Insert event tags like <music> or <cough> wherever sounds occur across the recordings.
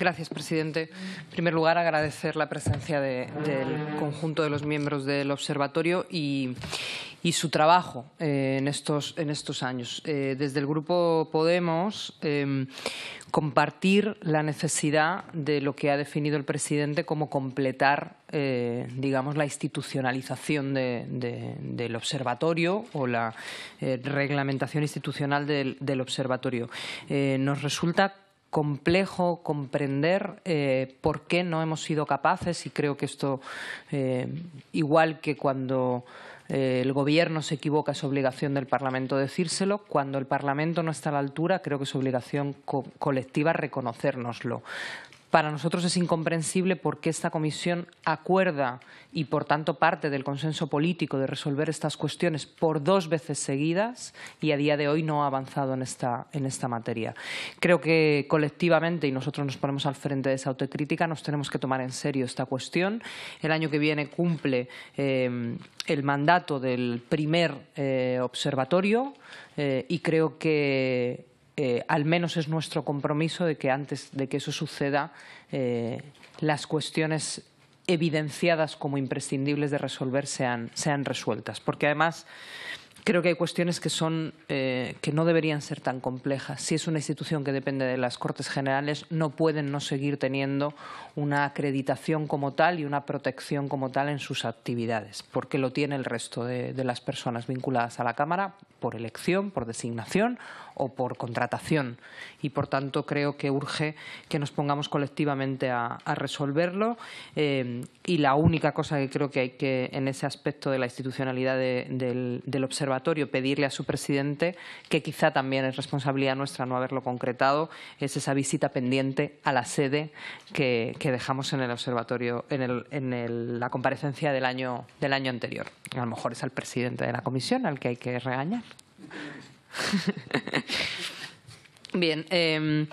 Gracias, presidente. En primer lugar, agradecer la presencia del conjunto de los miembros del observatorio y, su trabajo eh, en, estos, en estos años. Eh, desde el Grupo Podemos, em, compartir la necesidad de lo que ha definido el presidente como completar, eh, digamos, la institucionalización del observatorio o la reglamentación institucional del, del observatorio. nos resulta complejo comprender eh, por qué no hemos sido capaces, y creo que esto, eh, igual que cuando eh, el Gobierno se equivoca, es obligación del Parlamento decírselo, cuando el Parlamento no está a la altura, creo que es obligación colectiva reconocérnoslo. Para nosotros es incomprensible por qué esta comisión acuerda y, por tanto, parte del consenso político de resolver estas cuestiones por dos veces seguidas y a día de hoy no ha avanzado en esta, en esta materia. Creo que colectivamente, y nosotros nos ponemos al frente de esa autocrítica, nos tenemos que tomar en serio esta cuestión. El año que viene cumple eh, el mandato del primer eh, observatorio eh, y creo que al menos es nuestro compromiso de que antes de que eso suceda, eh, las cuestiones evidenciadas como imprescindibles de resolver sean, resueltas. Porque además creo que hay cuestiones que, son, eh, que no deberían ser tan complejas. Si es una institución que depende de las Cortes Generales, no pueden no seguir teniendo una acreditación como tal y una protección como tal en sus actividades, porque lo tiene el resto de las personas vinculadas a la Cámara por elección, por designación o por contratación. Y por tanto creo que urge que nos pongamos colectivamente a, resolverlo. Eh, y la única cosa que creo que hay que, en ese aspecto de la institucionalidad del, observatorio, pedirle a su presidente, que quizá también es responsabilidad nuestra no haberlo concretado, es esa visita pendiente a la sede que, dejamos en el observatorio, en, el, en la comparecencia del año, del año anterior. A lo mejor es al presidente de la comisión al que hay que regañar. <laughs> Bien. Em,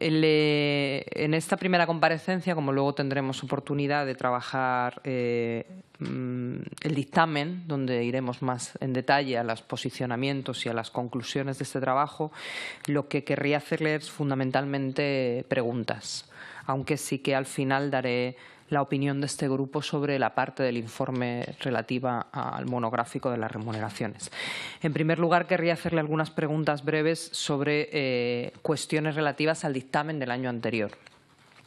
en esta primera comparecencia, como luego tendremos oportunidad de trabajar eh, mm, el dictamen, donde iremos más en detalle a los posicionamientos y a las conclusiones de este trabajo, lo que querría hacerle es fundamentalmente preguntas aunque sí que al final daré la opinión de este grupo sobre la parte del informe relativa al monográfico de las remuneraciones. En primer lugar, querría hacerle algunas preguntas breves sobre eh, cuestiones relativas al dictamen del año anterior.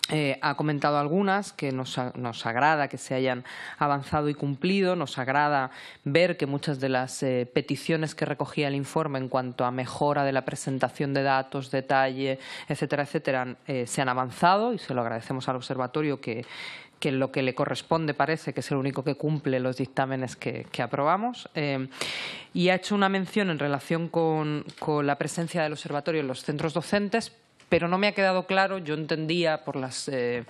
Eh, ha comentado algunas que nos, nos, agrada que se hayan avanzado y cumplido, nos agrada ver que muchas de las eh, peticiones que recogía el informe en cuanto a mejora de la presentación de datos, detalle, etcétera, etcétera, eh, se han avanzado y se lo agradecemos al observatorio que, lo que le corresponde parece que es el único que cumple los dictámenes que, aprobamos. y ha hecho una mención en relación con, con, la presencia del observatorio en los centros docentes, pero no me ha quedado claro, yo entendía por las, eh,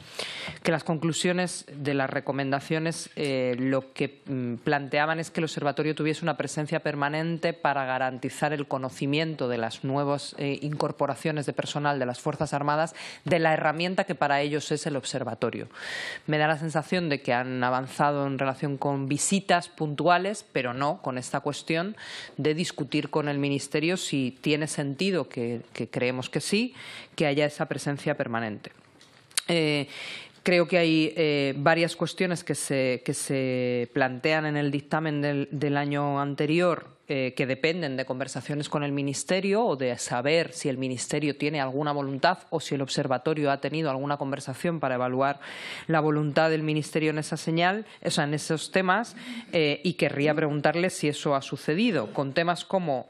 que las conclusiones de las recomendaciones eh, lo que mm, planteaban es que el observatorio tuviese una presencia permanente para garantizar el conocimiento de las nuevas eh, incorporaciones de personal de las Fuerzas Armadas de la herramienta que para ellos es el observatorio. Me da la sensación de que han avanzado en relación con visitas puntuales, pero no con esta cuestión de discutir con el Ministerio si tiene sentido, que creemos que sí, que haya esa presencia permanente. Eh, creo que hay eh, varias cuestiones que se, plantean en el dictamen del, año anterior eh, que dependen de conversaciones con el Ministerio o de saber si el Ministerio tiene alguna voluntad o si el Observatorio ha tenido alguna conversación para evaluar la voluntad del Ministerio en esa señal, o sea, en esos temas, y querría preguntarle si eso ha sucedido con temas como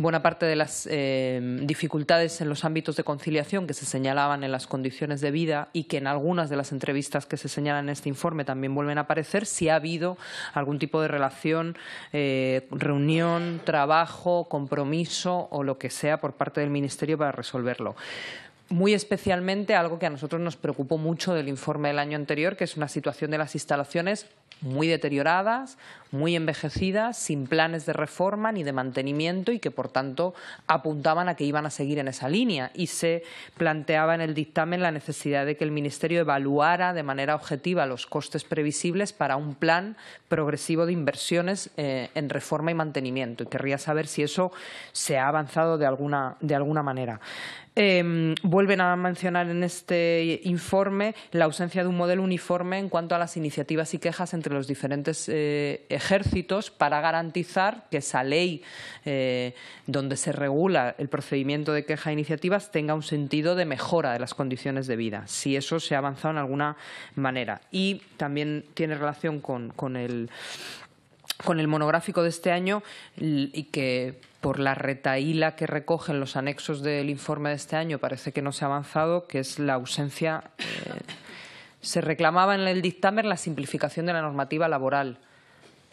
buena parte de las eh, dificultades en los ámbitos de conciliación que se señalaban en las condiciones de vida y que en algunas de las entrevistas que se señalan en este informe también vuelven a aparecer, si ha habido algún tipo de relación, eh, reunión, trabajo, compromiso o lo que sea por parte del Ministerio para resolverlo muy especialmente algo que a nosotros nos preocupó mucho del informe del año anterior, que es una situación de las instalaciones muy deterioradas, muy envejecidas, sin planes de reforma ni de mantenimiento y que, por tanto, apuntaban a que iban a seguir en esa línea. Y se planteaba en el dictamen la necesidad de que el Ministerio evaluara de manera objetiva los costes previsibles para un plan progresivo de inversiones eh, en reforma y mantenimiento. Y querría saber si eso se ha avanzado de alguna, de alguna manera. Em, vuelven a mencionar en este informe la ausencia de un modelo uniforme en cuanto a las iniciativas y quejas entre los diferentes eh, ejércitos para garantizar que esa ley eh, donde se regula el procedimiento de queja e iniciativas tenga un sentido de mejora de las condiciones de vida, si eso se ha avanzado en alguna manera. Y también tiene relación con el con el monográfico de este año y que por la retaíla que recogen los anexos del informe de este año parece que no se ha avanzado, que es la ausencia. Eh, se reclamaba en el dictamen la simplificación de la normativa laboral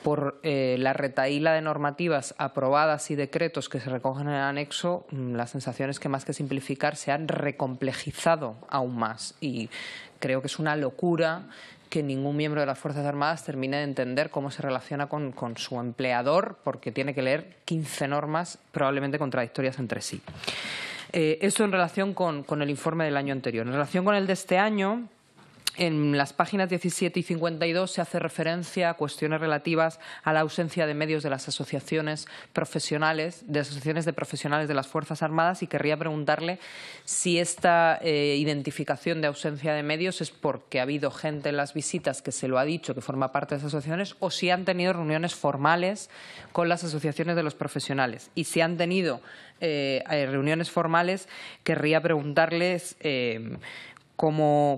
por eh, la retaíla de normativas aprobadas y decretos que se recogen en el anexo, mm, la sensación es que más que simplificar se han recomplejizado aún más. Y creo que es una locura que ningún miembro de las Fuerzas Armadas termine de entender cómo se relaciona con, su empleador, porque tiene que leer 15 normas probablemente contradictorias entre sí. Eh, eso en relación con el informe del año anterior. En relación con el de este año, en las páginas 17 y 52 se hace referencia a cuestiones relativas a la ausencia de medios de las asociaciones profesionales, de asociaciones de profesionales de las Fuerzas Armadas y querría preguntarle si esta eh, identificación de ausencia de medios es porque ha habido gente en las visitas que se lo ha dicho que forma parte de esas asociaciones o si han tenido reuniones formales con las asociaciones de los profesionales. Y si han tenido eh, eh, reuniones formales, querría preguntarles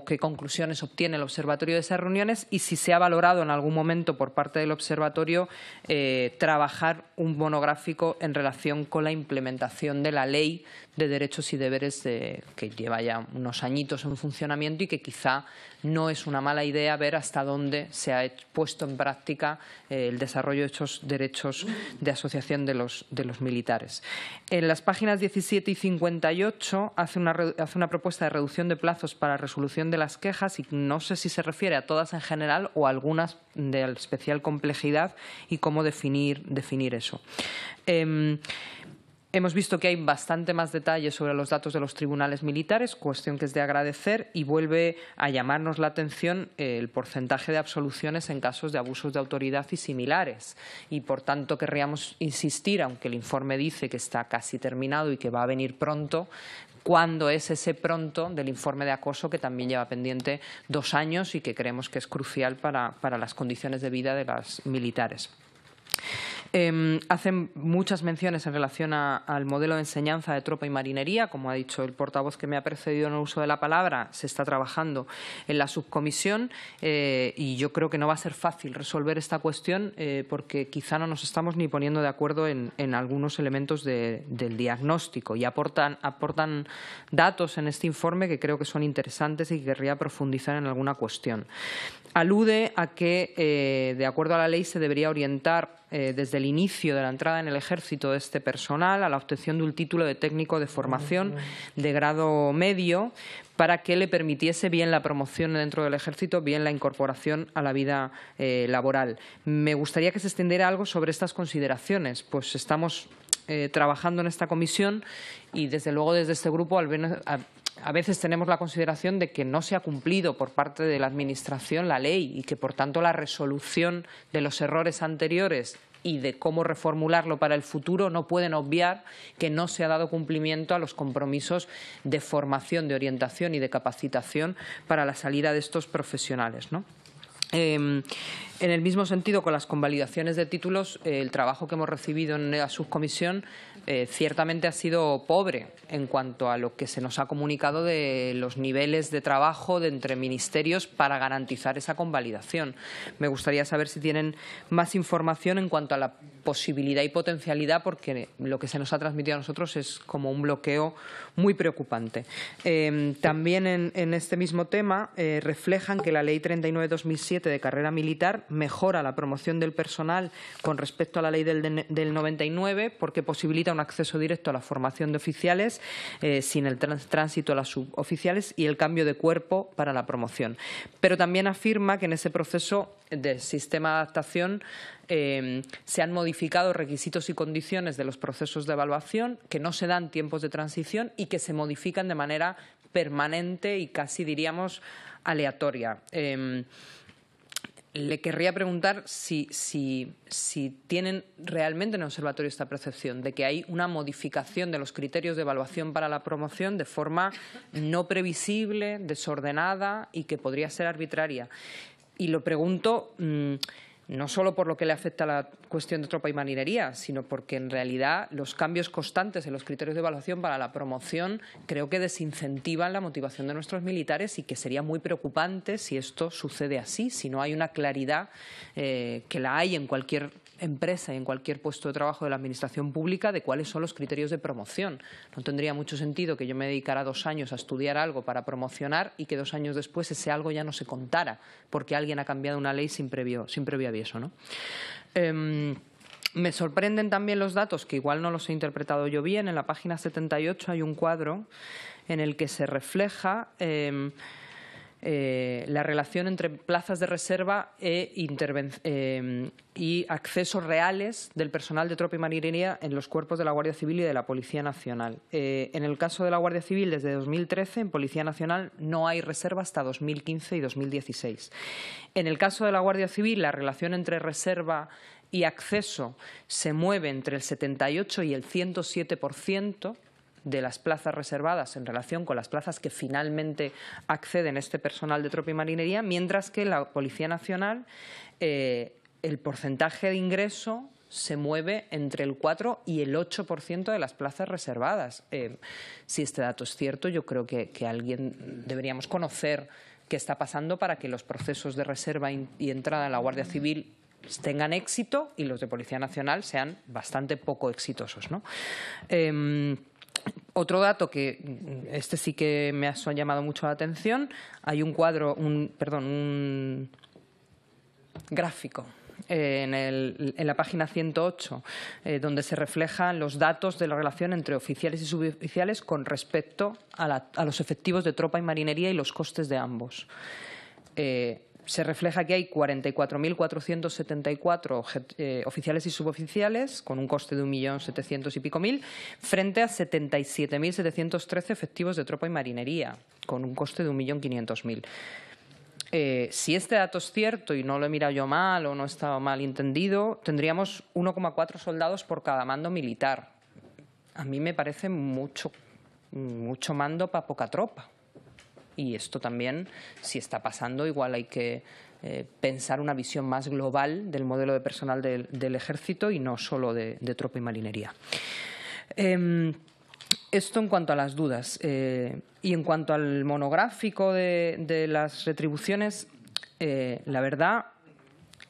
qué conclusiones obtiene el observatorio de esas reuniones y si se ha valorado en algún momento por parte del observatorio eh, trabajar un monográfico en relación con la implementación de la ley de derechos y deberes de, que lleva ya unos añitos en funcionamiento y que quizá no es una mala idea ver hasta dónde se ha puesto en práctica eh, el desarrollo de estos derechos de asociación de los, de los militares. En las páginas 17 y 58 hace una, hace una propuesta de reducción de plazos para la resolución de las quejas y no sé si se refiere a todas en general o algunas de especial complejidad y cómo definir, definir eso. Em, Hemos visto que hay bastante más detalles sobre los datos de los tribunales militares, cuestión que es de agradecer y vuelve a llamarnos la atención eh, el porcentaje de absoluciones en casos de abusos de autoridad y similares. Y por tanto querríamos insistir, aunque el informe dice que está casi terminado y que va a venir pronto, cuándo es ese pronto del informe de acoso que también lleva pendiente dos años y que creemos que es crucial para, para las condiciones de vida de las militares. Em, hacen muchas menciones en relación al modelo de enseñanza de tropa y marinería. Como ha dicho el portavoz que me ha precedido en el uso de la palabra, se está trabajando en la subcomisión eh, y yo creo que no va a ser fácil resolver esta cuestión eh, porque quizá no nos estamos ni poniendo de acuerdo en, algunos elementos del diagnóstico y aportan, datos en este informe que creo que son interesantes y que querría profundizar en alguna cuestión. Alude a que, eh, de acuerdo a la ley, se debería orientar eh, desde el inicio de la entrada en el ejército de este personal a la obtención de un título de técnico de formación de grado medio para que le permitiese bien la promoción dentro del ejército, bien la incorporación a la vida eh, laboral. Me gustaría que se extendiera algo sobre estas consideraciones, pues estamos eh, trabajando en esta comisión y desde luego desde este grupo al, a veces tenemos la consideración de que no se ha cumplido por parte de la Administración la ley y que, por tanto, la resolución de los errores anteriores y de cómo reformularlo para el futuro, no pueden obviar que no se ha dado cumplimiento a los compromisos de formación, de orientación y de capacitación para la salida de estos profesionales. ¿no? Eh, en el mismo sentido, con las convalidaciones de títulos, eh, el trabajo que hemos recibido en la subcomisión eh, ciertamente ha sido pobre en cuanto a lo que se nos ha comunicado de los niveles de trabajo de entre ministerios para garantizar esa convalidación. Me gustaría saber si tienen más información en cuanto a la posibilidad y potencialidad, porque lo que se nos ha transmitido a nosotros es como un bloqueo muy preocupante. Eh, también en, este mismo tema reflejan que la Ley 39-2007 de carrera militar mejora la promoción del personal con respecto a la ley del, 99 porque posibilita un acceso directo a la formación de oficiales eh, sin el tránsito a las suboficiales y el cambio de cuerpo para la promoción. Pero también afirma que en ese proceso de sistema de adaptación eh, se han modificado requisitos y condiciones de los procesos de evaluación, que no se dan tiempos de transición y que se modifican de manera permanente y casi diríamos aleatoria. Em, le querría preguntar si, tienen realmente en el observatorio esta percepción de que hay una modificación de los criterios de evaluación para la promoción de forma no previsible, desordenada y que podría ser arbitraria. Y lo pregunto. Mm, no solo por lo que le afecta a la cuestión de tropa y maninería, sino porque en realidad los cambios constantes en los criterios de evaluación para la promoción creo que desincentivan la motivación de nuestros militares y que sería muy preocupante si esto sucede así, si no hay una claridad eh, que la hay en cualquier empresa y en cualquier puesto de trabajo de la Administración Pública de cuáles son los criterios de promoción. No tendría mucho sentido que yo me dedicara dos años a estudiar algo para promocionar y que dos años después ese algo ya no se contara porque alguien ha cambiado una ley sin previo, sin previo aviso. Em, me sorprenden también los datos, que igual no los he interpretado yo bien. En la página 78 hay un cuadro en el que se refleja... Em, eh, la relación entre plazas de reserva e eh, y accesos reales del personal de tropa y marinería en los cuerpos de la Guardia Civil y de la Policía Nacional. Eh, en el caso de la Guardia Civil, desde 2013, en Policía Nacional no hay reserva hasta 2015 y 2016. En el caso de la Guardia Civil, la relación entre reserva y acceso se mueve entre el 78 y el 107% de las plazas reservadas en relación con las plazas que finalmente acceden este personal de tropa y marinería, mientras que la Policía Nacional eh, el porcentaje de ingreso se mueve entre el 4 y el 8% de las plazas reservadas. Eh, si este dato es cierto, yo creo que, alguien deberíamos conocer qué está pasando para que los procesos de reserva y entrada en la Guardia Civil tengan éxito y los de Policía Nacional sean bastante poco exitosos. Em, otro dato que mm, este sí que me ha llamado mucho la atención, hay un cuadro, un, perdón, un gráfico eh, en, la página 108, eh, donde se reflejan los datos de la relación entre oficiales y suboficiales con respecto a, los efectivos de tropa y marinería y los costes de ambos. Eh, se refleja que hay 44.474 eh, oficiales y suboficiales, con un coste de 1.700.000 y pico mil, frente a 77.713 efectivos de tropa y marinería, con un coste de 1.500.000. Eh, si este dato es cierto y no lo he mirado yo mal o no he estado mal entendido, tendríamos 1,4 soldados por cada mando militar. A mí me parece mucho, mucho mando para poca tropa y esto también, si está pasando, igual hay que eh, pensar una visión más global del modelo de personal del, ejército y no solo de, tropa y marinería. Em, esto en cuanto a las dudas. Eh, y en cuanto al monográfico de, las retribuciones, eh, la verdad,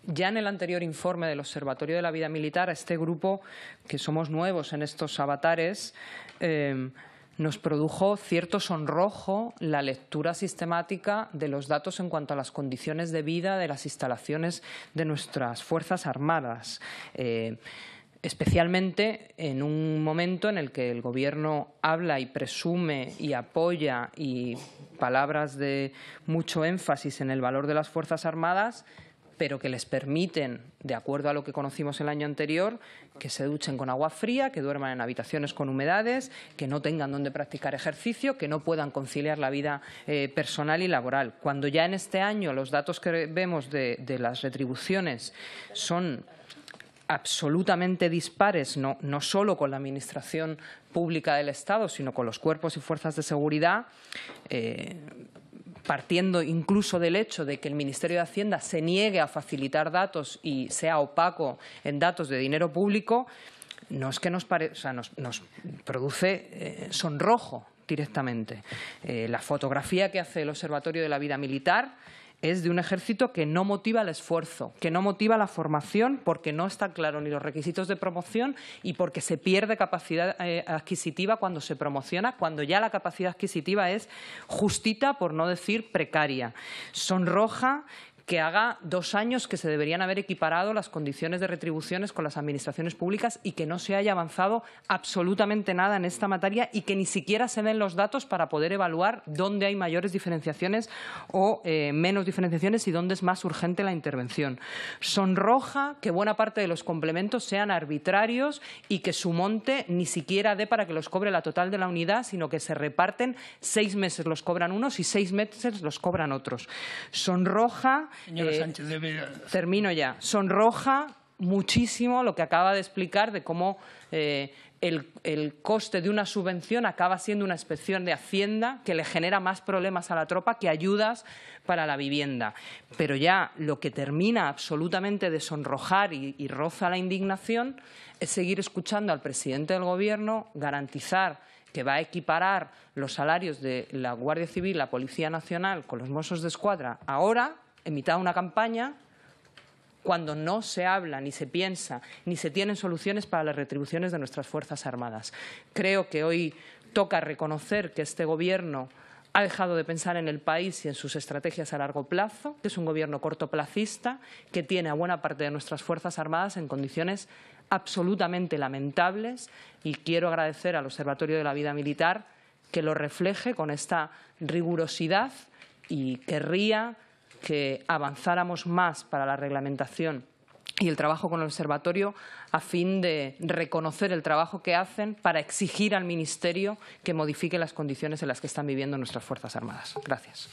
ya en el anterior informe del Observatorio de la Vida Militar, a este grupo, que somos nuevos en estos avatares, em, nos produjo cierto sonrojo la lectura sistemática de los datos en cuanto a las condiciones de vida de las instalaciones de nuestras Fuerzas Armadas. Eh, especialmente en un momento en el que el Gobierno habla y presume y apoya y palabras de mucho énfasis en el valor de las Fuerzas Armadas, pero que les permiten, de acuerdo a lo que conocimos el año anterior, que se duchen con agua fría, que duerman en habitaciones con humedades, que no tengan donde practicar ejercicio, que no puedan conciliar la vida eh, personal y laboral. Cuando ya en este año los datos que vemos de, las retribuciones son absolutamente dispares, no, no solo con la Administración Pública del Estado, sino con los cuerpos y fuerzas de seguridad, eh, partiendo incluso del hecho de que el Ministerio de Hacienda se niegue a facilitar datos y sea opaco en datos de dinero público, no que nos, produce eh, sonrojo directamente. Eh, la fotografía que hace el Observatorio de la Vida Militar es de un ejército que no motiva el esfuerzo, que no motiva la formación porque no están claros ni los requisitos de promoción y porque se pierde capacidad eh, adquisitiva cuando se promociona, cuando ya la capacidad adquisitiva es justita, por no decir precaria. Sonroja que haga dos años que se deberían haber equiparado las condiciones de retribuciones con las administraciones públicas y que no se haya avanzado absolutamente nada en esta materia y que ni siquiera se den los datos para poder evaluar dónde hay mayores diferenciaciones o eh, menos diferenciaciones y dónde es más urgente la intervención. Sonroja que buena parte de los complementos sean arbitrarios y que su monte ni siquiera dé para que los cobre la total de la unidad, sino que se reparten seis meses los cobran unos y seis meses los cobran otros. Sonroja eh, termino ya. Sonroja muchísimo lo que acaba de explicar de cómo eh, el, coste de una subvención acaba siendo una inspección de Hacienda que le genera más problemas a la tropa que ayudas para la vivienda. Pero ya lo que termina absolutamente de sonrojar y, roza la indignación es seguir escuchando al presidente del Gobierno garantizar que va a equiparar los salarios de la Guardia Civil, la Policía Nacional con los Mossos de Escuadra ahora en mitad de una campaña cuando no se habla, ni se piensa, ni se tienen soluciones para las retribuciones de nuestras Fuerzas Armadas. Creo que hoy toca reconocer que este Gobierno ha dejado de pensar en el país y en sus estrategias a largo plazo, que es un Gobierno cortoplacista, que tiene a buena parte de nuestras Fuerzas Armadas en condiciones absolutamente lamentables y quiero agradecer al Observatorio de la Vida Militar que lo refleje con esta rigurosidad y querría que avanzáramos más para la reglamentación y el trabajo con el observatorio a fin de reconocer el trabajo que hacen para exigir al Ministerio que modifique las condiciones en las que están viviendo nuestras Fuerzas Armadas. Gracias.